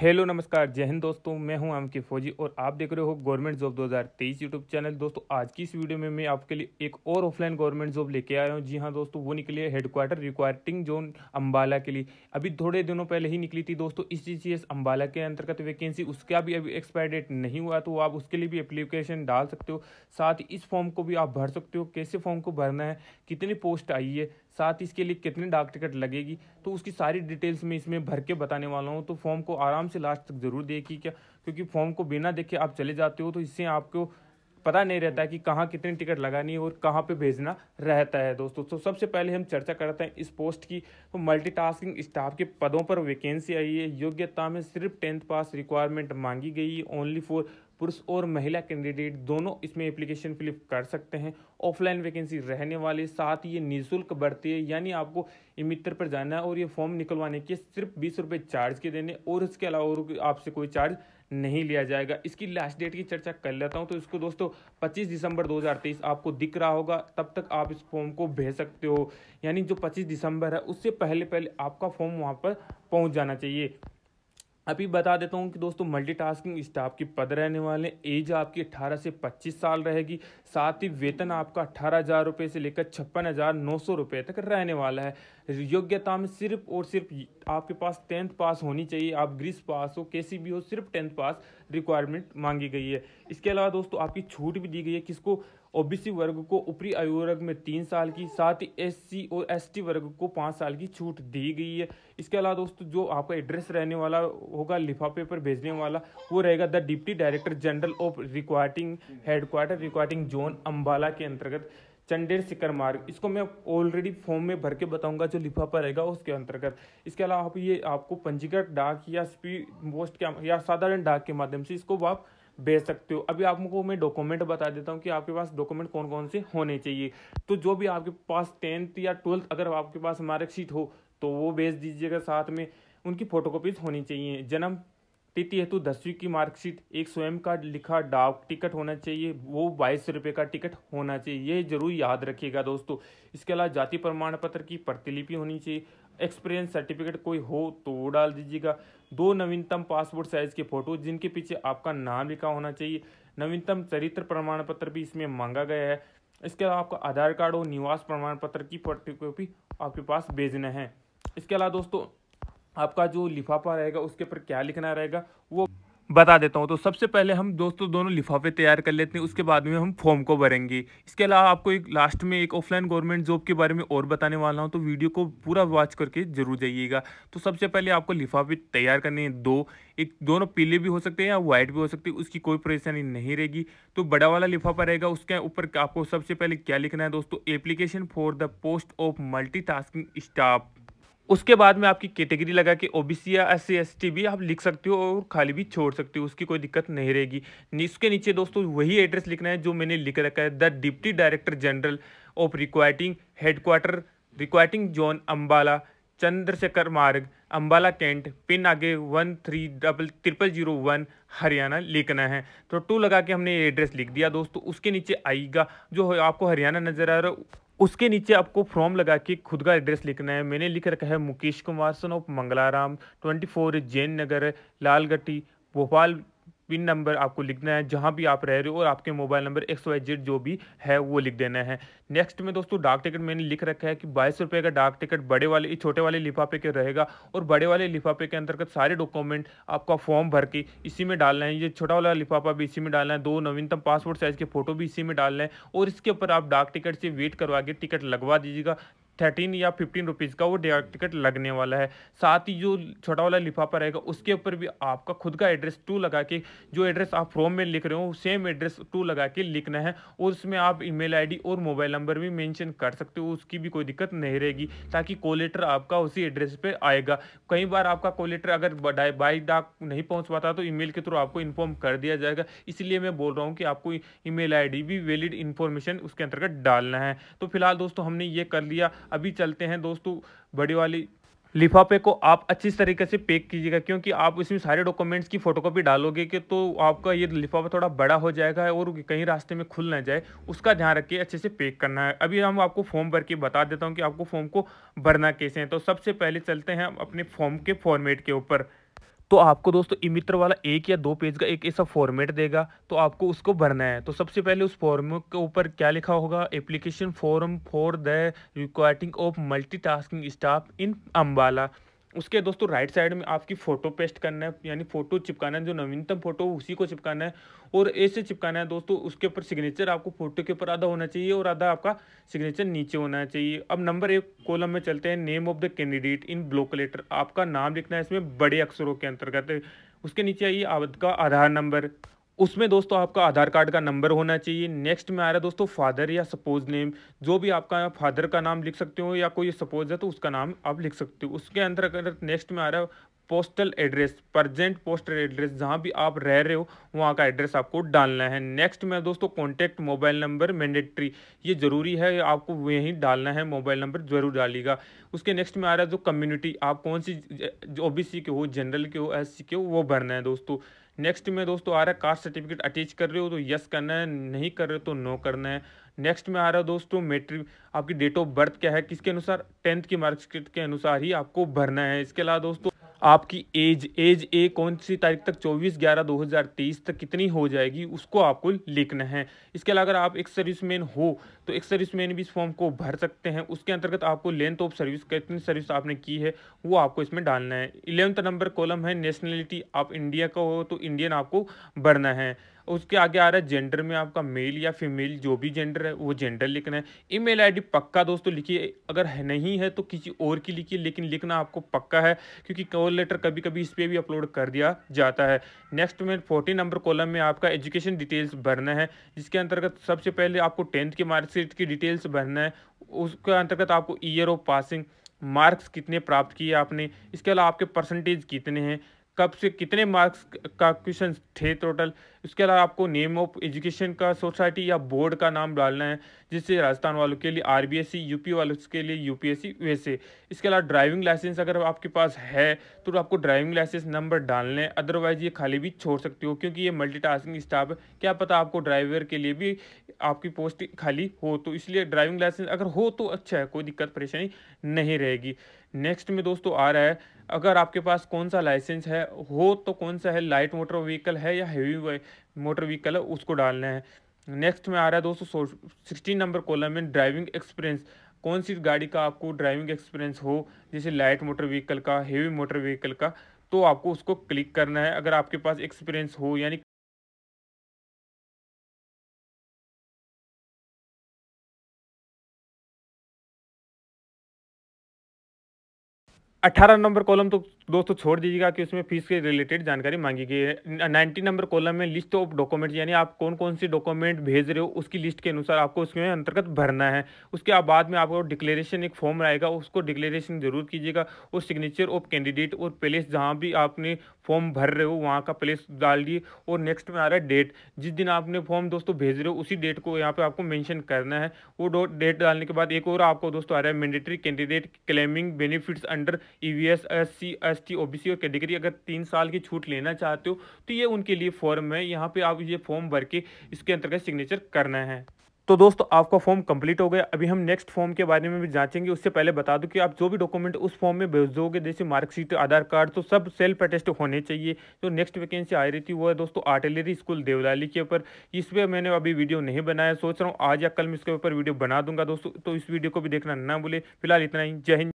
hello नमस्कार जय हिंद दोस्तों मैं हूं के फौजी और आप देख रहे हो गवर्नमेंट जॉब 2023 यूट्यूब चैनल दोस्तों आज की इस वीडियो में मैं आपके लिए एक और ऑफलाइन गवर्नमेंट जॉब लेके आया हूं जी हां दोस्तों वो निकली है हेडक्वार्टर रिक्वायरिंग जोन अंबाला के लिए अभी थोड़े दिनों पहले ही निकली थी दोस्तों इस चीज अंबाला के अंतर्गत वैकेंसी उसका भी अभी एक्सपायर डेट नहीं हुआ तो आप उसके लिए भी अप्लीकेशन डाल सकते हो साथ ही इस फॉर्म को भी आप भर सकते हो कैसे फॉर्म को भरना है कितनी पोस्ट आई है साथ ही इसके लिए कितने डाक टिकट लगेगी तो उसकी सारी डिटेल्स में इसमें भर के बताने वाला हूँ तो फॉर्म को आराम से लास्ट तक ज़रूर देखिए क्या क्योंकि फॉर्म को बिना देखे आप चले जाते हो तो इससे आपको पता नहीं रहता है कि कहाँ कितनी टिकट लगानी है और कहाँ पे भेजना रहता है दोस्तों तो सबसे पहले हम चर्चा करते हैं इस पोस्ट की तो मल्टीटास्किंग स्टाफ के पदों पर वैकेंसी आई है योग्यता में सिर्फ टेंथ पास रिक्वायरमेंट मांगी गई है ओनली फॉर पुरुष और महिला कैंडिडेट दोनों इसमें एप्लीकेशन फिलिप कर सकते हैं ऑफलाइन वैकेंसी रहने वाली साथ ही ये निःशुल्क बढ़ती है यानी आपको मित्र पर जाना है और ये फॉर्म निकलवाने के सिर्फ बीस रुपये चार्ज के देने और इसके अलावा और आपसे कोई चार्ज नहीं लिया जाएगा इसकी लास्ट डेट की चर्चा कर लेता हूं तो इसको दोस्तों 25 दिसंबर 2023 आपको दिख रहा होगा तब तक आप इस फॉर्म को भेज सकते हो यानी जो 25 दिसंबर है उससे पहले पहले आपका फॉर्म वहां पर पहुंच जाना चाहिए अभी बता देता हूँ कि दोस्तों मल्टीटास्किंग स्टाफ के पद रहने वाले हैं एज आपकी 18 से 25 साल रहेगी साथ ही वेतन आपका अठारह हज़ार रुपये से लेकर छप्पन हज़ार नौ सौ रुपये तक रहने वाला है योग्यता में सिर्फ और सिर्फ आपके पास टेंथ पास होनी चाहिए आप ग्रीस पास हो कैसी भी हो सिर्फ टेंथ पास रिक्वायरमेंट मांगी गई है इसके अलावा दोस्तों आपकी छूट भी दी गई है किसको ओबीसी वर्ग को ऊपरी आयु वर्ग में तीन साल की साथ ही एससी और एसटी वर्ग को पाँच साल की छूट दी गई है इसके अलावा दोस्तों जो आपका एड्रेस रहने वाला होगा लिफाफे पर भेजने वाला वो रहेगा the deputy director general of recruiting headquarter recruiting zone Ambala के अंतर्गत चंडेर सिकर मार्ग इसको मैं ऑलरेडी फॉर्म में भर के बताऊंगा जो लिफाफा रहेगा उसके अंतर्गत इसके अलावा आप ये आपको पंजीकृत डाक या स्पीड पोस्ट के या साधारण डाक के माध्यम से इसको आप भेज सकते हो अभी आपको मैं डॉक्यूमेंट बता देता हूँ कि आपके पास डॉक्यूमेंट कौन कौन से होने चाहिए तो जो भी आपके पास टेंथ या ट्वेल्थ अगर आपके पास मार्कशीट हो तो वो भेज दीजिएगा साथ में उनकी फोटोकॉपीज होनी चाहिए जन्म तिथि हेतु दसवीं की मार्कशीट एक स्वयं का लिखा डाक टिकट होना चाहिए वो बाईस रुपये का टिकट होना चाहिए ये जरूर याद रखिएगा दोस्तों इसके अलावा जाति प्रमाण पत्र की प्रतिलिपि होनी चाहिए एक्सपीरियंस सर्टिफिकेट कोई हो तो वो डाल दीजिएगा दो नवीनतम पासपोर्ट साइज़ के फ़ोटो जिनके पीछे आपका नाम लिखा होना चाहिए नवीनतम चरित्र प्रमाण पत्र भी इसमें मांगा गया है इसके अलावा आपका आधार कार्ड और निवास प्रमाण पत्र की फोटोकॉपी आपके पास भेजना है इसके अलावा दोस्तों आपका जो लिफाफा रहेगा उसके ऊपर क्या लिखना रहेगा वो बता देता हूँ तो सबसे पहले हम दोस्तों दोनों लिफाफे तैयार कर लेते हैं उसके बाद में हम फॉर्म को भरेंगे इसके अलावा आपको एक लास्ट में एक ऑफलाइन गवर्नमेंट जॉब के बारे में और बताने वाला हूँ तो वीडियो को पूरा वॉच करके जरूर जाइएगा तो सबसे पहले आपको लिफाफे तैयार करने हैं दो एक दोनों पीले भी हो सकते हैं या वाइट भी हो सकते हैं उसकी कोई परेशानी नहीं रहेगी तो बड़ा वाला लिफाफा रहेगा उसके ऊपर आपको सबसे पहले क्या लिखना है दोस्तों application for the post of multi staff उसके बाद में आपकी कैटेगरी लगा के ओबीसी या एस सी भी आप लिख सकते हो और खाली भी छोड़ सकते हो उसकी कोई दिक्कत नहीं रहेगी इसके नीचे दोस्तों वही एड्रेस लिखना है जो मैंने लिख रखा है the deputy director general of recruiting headquarter recruiting zone Ambala Chandrashekhar Marg Ambala Cantt pin आगे one three double triple zero one Haryana लिखना है तो टू लगा के हमने ये एड्रेस लिख दिया दोस्तों उसके नीचे आएगा जो आपको हरियाणा नज़र आ रहा है उसके नीचे आपको फॉर्म लगा के खुद का एड्रेस लिखना है मैंने लिख रखा है Mukesh Kumar son of Mangalaram twenty four Jain Nagar Lalgatti Bhopal pin number आपको लिखना है जहाँ भी आप रह रहे हो और आपके mobile number X Y Z जो भी है वो लिख देना है नेक्स्ट में दोस्तों डाक टिकट मैंने लिख रखा है कि बाईस रुपये का डाक टिकट बड़े वाले छोटे वाले लिफाफे के रहेगा और बड़े वाले लिफाफे के अंतर्गत सारे डॉक्यूमेंट आपका फॉर्म भर के इसी में डालना है ये छोटा वाला लिफाफा भी इसी में डालना है दो नवीनतम पासपोर्ट साइज़ के फ़ोटो भी इसी में डालना है और इसके ऊपर आप डाक टिकट से वेट करवा के टिकट लगवा दीजिएगा थर्टीन या फिफ्टीन रुपीज़ का वो डाक टिकट लगने वाला है साथ ही जो छोटा वाला लिफाफा रहेगा उसके ऊपर भी आपका खुद का एड्रेस टू लगा के जो एड्रेस आप फॉर्म में लिख रहे हो सेम एड्रेस टू लगा के लिखना है और उसमें आप ई मेल और मोबाइल नंबर भी मैंशन कर सकते हो उसकी भी कोई दिक्कत नहीं रहेगी ताकि कोलेटर आपका उसी एड्रेस पर आएगा कई बार आपका कोलेटर अगर बाई डाक नहीं पहुँच पाता तो ई के थ्रू आपको इन्फॉर्म कर दिया जाएगा इसलिए मैं बोल रहा हूँ कि आपको ई मेल भी वैलिड इन्फॉर्मेशन उसके अंतर्गत डालना है तो फिलहाल दोस्तों हमने ये कर लिया अभी चलते हैं दोस्तों बड़ी वाली लिफाफे को आप अच्छी तरीके से पैक कीजिएगा क्योंकि आप इसमें सारे डॉक्यूमेंट्स की फोटोकॉपी डालोगे कि तो आपका ये लिफाफा थोड़ा बड़ा हो जाएगा और कहीं रास्ते में खुल ना जाए उसका ध्यान रखिए अच्छे से पैक करना है अभी हम आपको फॉर्म भर के बता देता हूँ कि आपको फॉर्म को भरना कैसे है तो सबसे पहले चलते हैं हम अपने फॉर्म के फॉर्मेट के ऊपर तो आपको दोस्तों इमित्र वाला एक या दो पेज का एक ऐसा फॉर्मेट देगा तो आपको उसको भरना है तो सबसे पहले उस फॉर्म के ऊपर क्या लिखा होगा application form for the requiring of multitasking staff in Ambala उसके दोस्तों राइट साइड में आपकी फ़ोटो पेस्ट करना है यानी फ़ोटो चिपकाना है जो नवीनतम फ़ोटो उसी को चिपकाना है और ऐसे चिपकाना है दोस्तों उसके ऊपर सिग्नेचर आपको फ़ोटो के ऊपर आधा होना चाहिए और आधा आपका सिग्नेचर नीचे होना चाहिए अब नंबर एक कॉलम में चलते हैं name of the candidate in block letter आपका नाम लिखना है इसमें बड़े अक्षरों के अंतर्गत उसके नीचे आइए आपका आधार नंबर उसमें दोस्तों आपका आधार कार्ड का नंबर होना चाहिए नेक्स्ट में आ रहा है दोस्तों फादर या सपोज नेम जो भी आपका फादर का नाम लिख सकते हो या कोई सपोज है तो उसका नाम आप लिख सकते हो उसके अंदर नेक्स्ट में आ रहा है postal address present postal address जहाँ भी आप रह रहे हो वहाँ का एड्रेस आपको डालना है नेक्स्ट में दोस्तों कॉन्टैक्ट मोबाइल नंबर मैंडेटरी ये ज़रूरी है आपको यहीं डालना है मोबाइल नंबर जरूर डालिएगा उसके नेक्स्ट में आ रहा है जो कम्युनिटी आप कौन सी ओ बी सी के हो जनरल के हो एस सी के हो वो भरना है दोस्तों नेक्स्ट में दोस्तों आ रहा है कास्ट सर्टिफिकेट अटैच कर रहे हो तो यस करना है नहीं कर रहे हो तो नो करना है नेक्स्ट में आ रहा है दोस्तों मेट्रिक आपकी डेट ऑफ बर्थ क्या है किसके अनुसार टेंथ की मार्कशीट के अनुसार ही आपको भरना है इसके अलावा दोस्तों आपकी एज एज ए कौन सी तारीख तक 24 ग्यारह 2023 तक कितनी हो जाएगी उसको आपको लिखना है इसके अलावा अगर आप एक सर्विसमैन हो तो एक सर्विसमैन भी इस फॉर्म को भर सकते हैं उसके अंतर्गत आपको लेंथ ऑफ सर्विस कितनी सर्विस आपने की है वो आपको इसमें डालना है इलेवंथ नंबर कॉलम है नेशनलिटी आप इंडिया का हो तो इंडियन आपको भरना है उसके आगे आ रहा है जेंडर में आपका मेल या फीमेल जो भी जेंडर है वो जेंडर लिखना है ईमेल आईडी पक्का दोस्तों लिखिए अगर है नहीं है तो किसी और की लिखिए लेकिन लिखना आपको पक्का है क्योंकि कॉल लेटर कभी कभी इस पर भी अपलोड कर दिया जाता है नेक्स्ट में फोर्टीन नंबर कॉलम में आपका एजुकेशन डिटेल्स भरना है जिसके अंतर्गत सबसे पहले आपको टेंथ की मार्कशीट की डिटेल्स भरना है उसके अंतर्गत आपको ईयर ऑफ पासिंग मार्क्स कितने प्राप्त किए आपने इसके अलावा आपके परसेंटेज कितने हैं कब से कितने मार्क्स का क्वेश्चन थे टोटल उसके अलावा आपको नेम ऑफ एजुकेशन का सोसाइटी या बोर्ड का नाम डालना है जिससे राजस्थान वालों के लिए आर यूपी वालों के लिए यू वैसे इसके अलावा ड्राइविंग लाइसेंस अगर आपके पास है तो आपको ड्राइविंग लाइसेंस नंबर डालना है अदरवाइज ये खाली भी छोड़ सकते हो क्योंकि ये मल्टीटास्किंग स्टाफ है क्या पता आपको ड्राइवर के लिए भी आपकी पोस्ट खाली हो तो इसलिए ड्राइविंग लाइसेंस अगर हो तो अच्छा है कोई दिक्कत परेशानी नहीं रहेगी नेक्स्ट में दोस्तों आ रहा है अगर आपके पास कौन सा लाइसेंस है हो तो कौन सा है लाइट मोटर व्हीकल है या हैवी मोटर व्हीकल है उसको डालना है नेक्स्ट में आ रहा है दोस्तों सिक्सटीन नंबर कॉलम में ड्राइविंग एक्सपीरियंस कौन सी गाड़ी का आपको ड्राइविंग एक्सपीरियंस हो जैसे लाइट मोटर व्हीकल का हेवी मोटर व्हीकल का तो आपको उसको क्लिक करना है अगर आपके पास एक्सपीरियंस हो यानी अट्ठारह नंबर कॉलम तो दोस्तों छोड़ दीजिएगा कि उसमें फीस के रिलेटेड जानकारी मांगी गई है नाइन्टी नंबर कॉलम में लिस्ट ऑफ डॉक्यूमेंट यानी आप कौन कौन सी डॉक्यूमेंट भेज रहे हो उसकी लिस्ट के अनुसार आपको उसमें अंतर्गत भरना है उसके बाद में आपको डिक्लेरेशन एक फॉर्म आएगा उसको डिक्लेरेशन जरूर कीजिएगा और सिग्नेचर ऑफ कैंडिडेट और प्लेस जहाँ भी आपने फॉर्म भर रहे हो वहाँ का प्लेस डाल दिए और नेक्स्ट में आ रहा है डेट जिस दिन आपने फॉर्म दोस्तों भेज रहे हो उसी डेट को यहाँ पे आपको मेंशन करना है वो डेट डालने के बाद एक और आपको दोस्तों आ रहा है mandatory candidate claiming benefits under E V S S C S T O B C और कैटेगरी अगर तीन साल की छूट लेना चाहते हो तो ये उनके लिए फॉर्म है यहाँ पर आप ये फॉर्म भर के इसके अंतर्गत सिग्नेचर करना है तो दोस्तों आपका फॉर्म कंप्लीट हो गया अभी हम नेक्स्ट फॉर्म के बारे में भी जांचेंगे उससे पहले बता दूं कि आप जो भी डॉक्यूमेंट उस फॉर्म में भेज दोगे जैसे मार्कशीट आधार कार्ड तो सब सेल्फ अटेस्ट होने चाहिए जो नेक्स्ट वैकेंसी आ रही थी वो है दोस्तों आर्टिलरी स्कूल देवलाली के ऊपर इस पर मैंने अभी वीडियो नहीं बनाया सोच रहा हूँ आज या कल मैं इसके ऊपर वीडियो बना दूंगा दोस्तों तो इस वीडियो को भी देखना ना भूले फिलहाल इतना ही जय हिंद